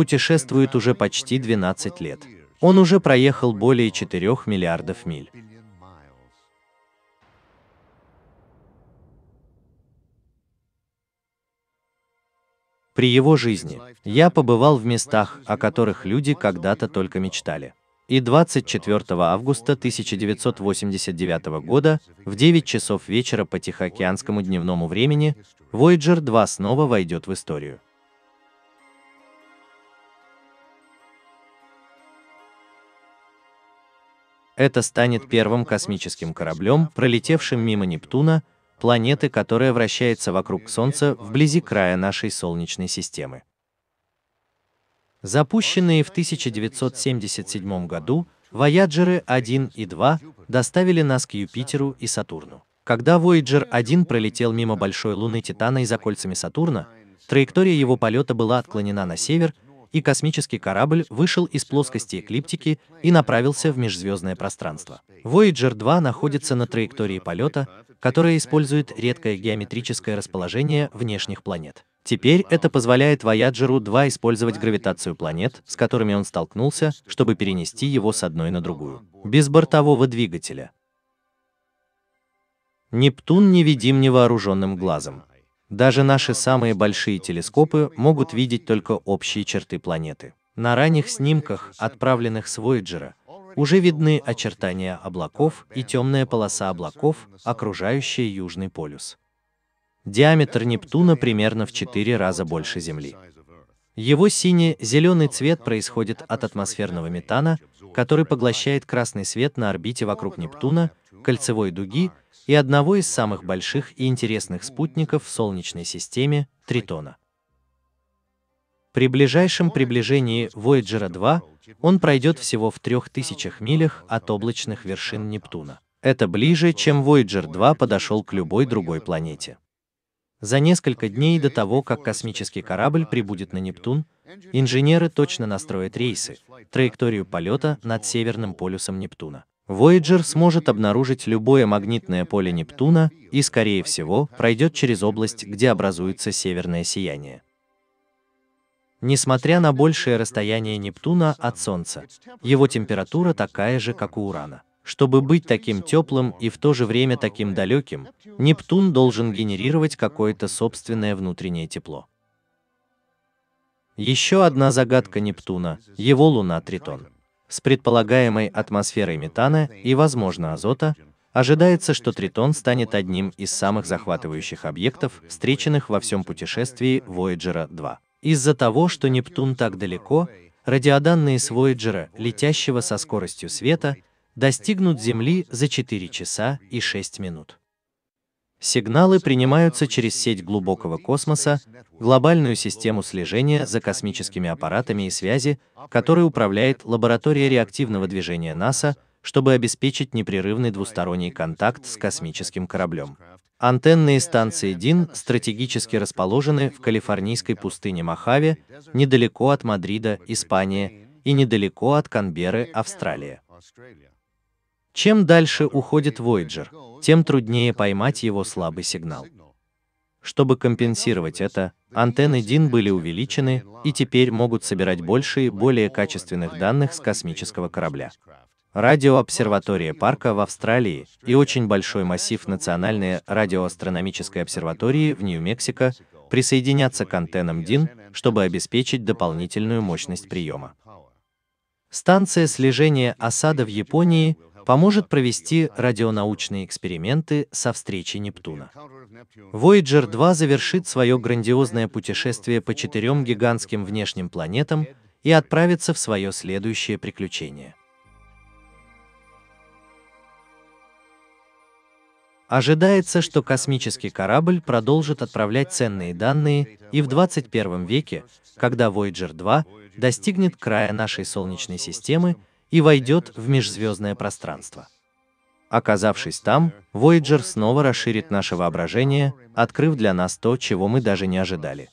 путешествует уже почти 12 лет. Он уже проехал более 4 миллиардов миль. При его жизни я побывал в местах, о которых люди когда-то только мечтали. И 24 августа 1989 года в 9 часов вечера по Тихоокеанскому дневному времени Voyager 2 снова войдет в историю. это станет первым космическим кораблем, пролетевшим мимо Нептуна, планеты, которая вращается вокруг Солнца вблизи края нашей Солнечной системы. Запущенные в 1977 году Вояджеры 1 и 2 доставили нас к Юпитеру и Сатурну. Когда Voyager 1 пролетел мимо большой Луны Титана и за кольцами Сатурна, траектория его полета была отклонена на север, и космический корабль вышел из плоскости эклиптики и направился в межзвездное пространство. Voyager 2 находится на траектории полета, которая использует редкое геометрическое расположение внешних планет. Теперь это позволяет Voyager 2 использовать гравитацию планет, с которыми он столкнулся, чтобы перенести его с одной на другую. Без бортового двигателя. Нептун невидим невооруженным глазом. Даже наши самые большие телескопы могут видеть только общие черты планеты. На ранних снимках, отправленных с Voyager, уже видны очертания облаков и темная полоса облаков, окружающая Южный полюс. Диаметр Нептуна примерно в 4 раза больше Земли. Его сине-зеленый цвет происходит от атмосферного метана, который поглощает красный свет на орбите вокруг Нептуна, кольцевой дуги и одного из самых больших и интересных спутников в Солнечной системе – Тритона. При ближайшем приближении Voyager 2 он пройдет всего в 3000 милях от облачных вершин Нептуна. Это ближе, чем Voyager 2 подошел к любой другой планете. За несколько дней до того, как космический корабль прибудет на Нептун, инженеры точно настроят рейсы, траекторию полета над Северным полюсом Нептуна. Voyager сможет обнаружить любое магнитное поле Нептуна и, скорее всего, пройдет через область, где образуется северное сияние. Несмотря на большее расстояние Нептуна от Солнца, его температура такая же, как у Урана. Чтобы быть таким теплым и в то же время таким далеким, Нептун должен генерировать какое-то собственное внутреннее тепло. Еще одна загадка Нептуна – его луна Тритон. С предполагаемой атмосферой метана и, возможно, азота, ожидается, что Тритон станет одним из самых захватывающих объектов, встреченных во всем путешествии Voyager 2. Из-за того, что Нептун так далеко, радиоданные с Voyager, летящего со скоростью света, достигнут Земли за 4 часа и 6 минут. Сигналы принимаются через сеть глубокого космоса, глобальную систему слежения за космическими аппаратами и связи, которой управляет лаборатория реактивного движения НАСА, чтобы обеспечить непрерывный двусторонний контакт с космическим кораблем. Антенные станции ДИН стратегически расположены в калифорнийской пустыне Мохаве, недалеко от Мадрида, Испания, и недалеко от Канберы, Австралия. Чем дальше уходит Voyager, тем труднее поймать его слабый сигнал. Чтобы компенсировать это, антенны DIN были увеличены и теперь могут собирать больше и более качественных данных с космического корабля. Радиообсерватория парка в Австралии и очень большой массив Национальной радиоастрономической обсерватории в Нью-Мексико присоединятся к антеннам DIN, чтобы обеспечить дополнительную мощность приема. Станция слежения осада в Японии поможет провести радионаучные эксперименты со встречи Нептуна. Voyager 2 завершит свое грандиозное путешествие по четырем гигантским внешним планетам и отправится в свое следующее приключение. Ожидается, что космический корабль продолжит отправлять ценные данные и в 21 веке, когда Voyager 2 достигнет края нашей Солнечной системы и войдет в межзвездное пространство. Оказавшись там, Voyager снова расширит наше воображение, открыв для нас то, чего мы даже не ожидали.